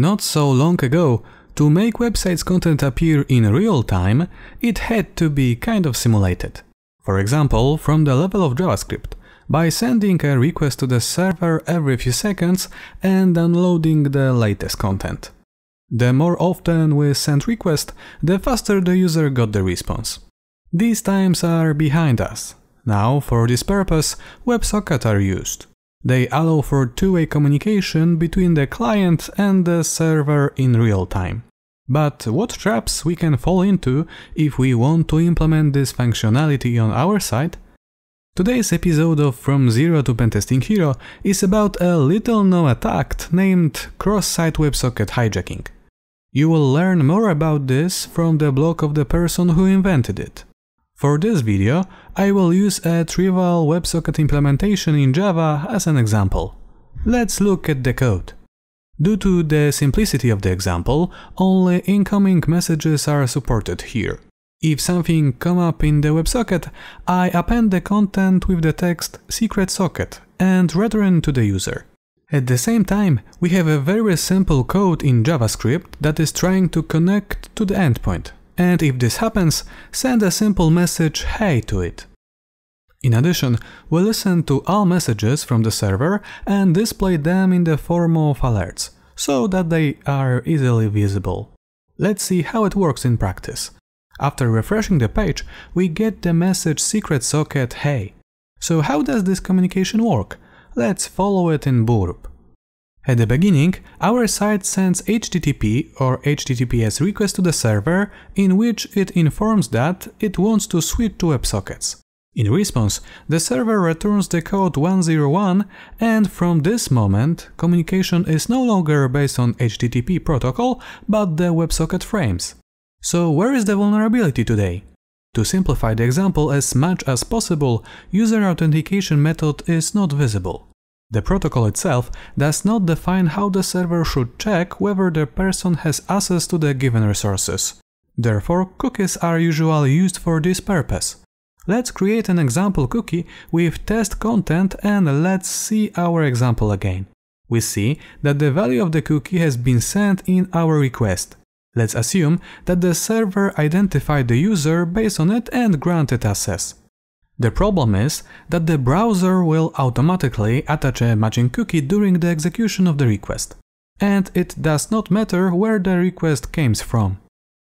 Not so long ago, to make websites content appear in real time, it had to be kind of simulated. For example, from the level of JavaScript, by sending a request to the server every few seconds and downloading the latest content. The more often we sent requests, the faster the user got the response. These times are behind us. Now, for this purpose, WebSocket are used. They allow for two-way communication between the client and the server in real time. But what traps we can fall into if we want to implement this functionality on our side? Today's episode of From Zero to Pentesting Hero is about a little known attack named cross-site WebSocket hijacking. You will learn more about this from the blog of the person who invented it. For this video, I will use a trivial WebSocket implementation in Java as an example. Let's look at the code. Due to the simplicity of the example, only incoming messages are supported here. If something come up in the WebSocket, I append the content with the text secret socket and return to the user. At the same time, we have a very simple code in JavaScript that is trying to connect to the endpoint and if this happens, send a simple message hey to it. In addition, we listen to all messages from the server and display them in the form of alerts, so that they are easily visible. Let's see how it works in practice. After refreshing the page, we get the message secret socket hey. So how does this communication work? Let's follow it in burp. At the beginning, our site sends HTTP or HTTPS request to the server in which it informs that it wants to switch to WebSockets. In response, the server returns the code 101 and from this moment, communication is no longer based on HTTP protocol but the WebSocket frames. So where is the vulnerability today? To simplify the example as much as possible, user authentication method is not visible. The protocol itself does not define how the server should check whether the person has access to the given resources. Therefore, cookies are usually used for this purpose. Let's create an example cookie with test content and let's see our example again. We see that the value of the cookie has been sent in our request. Let's assume that the server identified the user based on it and granted access. The problem is that the browser will automatically attach a matching cookie during the execution of the request. And it does not matter where the request came from.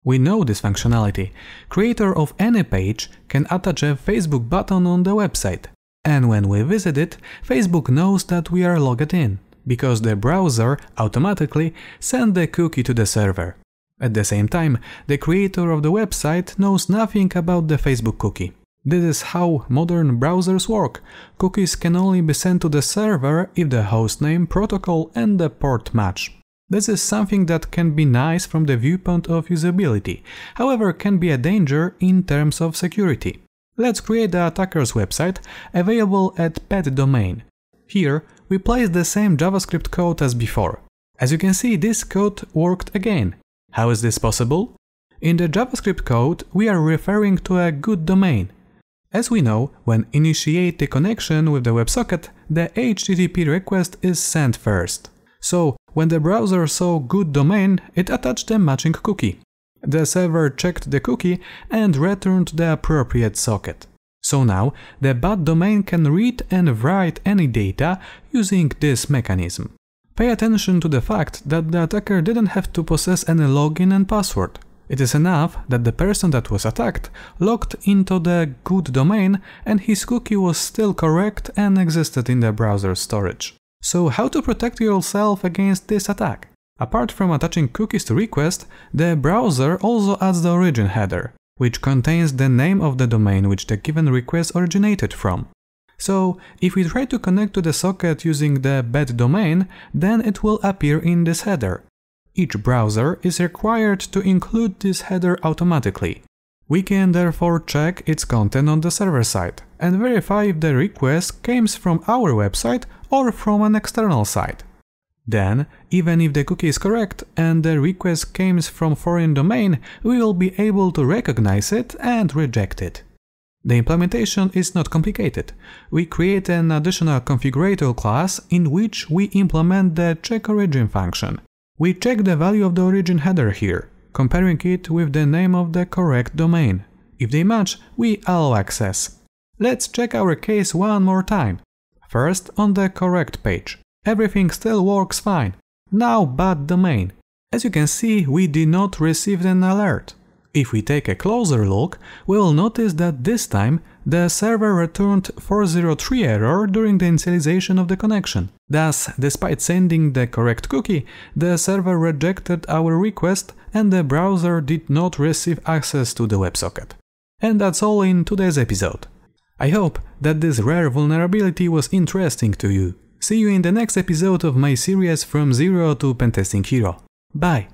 We know this functionality. Creator of any page can attach a Facebook button on the website. And when we visit it, Facebook knows that we are logged in, because the browser automatically sends the cookie to the server. At the same time, the creator of the website knows nothing about the Facebook cookie. This is how modern browsers work. Cookies can only be sent to the server if the hostname, protocol and the port match. This is something that can be nice from the viewpoint of usability, however can be a danger in terms of security. Let's create the attacker's website, available at pet domain. Here, we place the same JavaScript code as before. As you can see, this code worked again. How is this possible? In the JavaScript code, we are referring to a good domain, as we know, when initiate the connection with the WebSocket, the HTTP request is sent first. So, when the browser saw good domain, it attached a matching cookie. The server checked the cookie and returned the appropriate socket. So now, the bad domain can read and write any data using this mechanism. Pay attention to the fact that the attacker didn't have to possess any login and password. It is enough that the person that was attacked logged into the good domain and his cookie was still correct and existed in the browser storage. So how to protect yourself against this attack? Apart from attaching cookies to request, the browser also adds the origin header, which contains the name of the domain which the given request originated from. So if we try to connect to the socket using the bad domain, then it will appear in this header, each browser is required to include this header automatically. We can therefore check its content on the server side and verify if the request came from our website or from an external site. Then, even if the cookie is correct and the request comes from foreign domain, we will be able to recognize it and reject it. The implementation is not complicated. We create an additional configurator class in which we implement the check origin function. We check the value of the origin header here, comparing it with the name of the correct domain. If they match, we allow access. Let's check our case one more time. First on the correct page. Everything still works fine. Now bad domain. As you can see, we did not receive an alert. If we take a closer look, we will notice that this time the server returned 403 error during the initialization of the connection. Thus, despite sending the correct cookie, the server rejected our request and the browser did not receive access to the WebSocket. And that's all in today's episode. I hope that this rare vulnerability was interesting to you. See you in the next episode of my series From Zero to Pentesting Hero. Bye!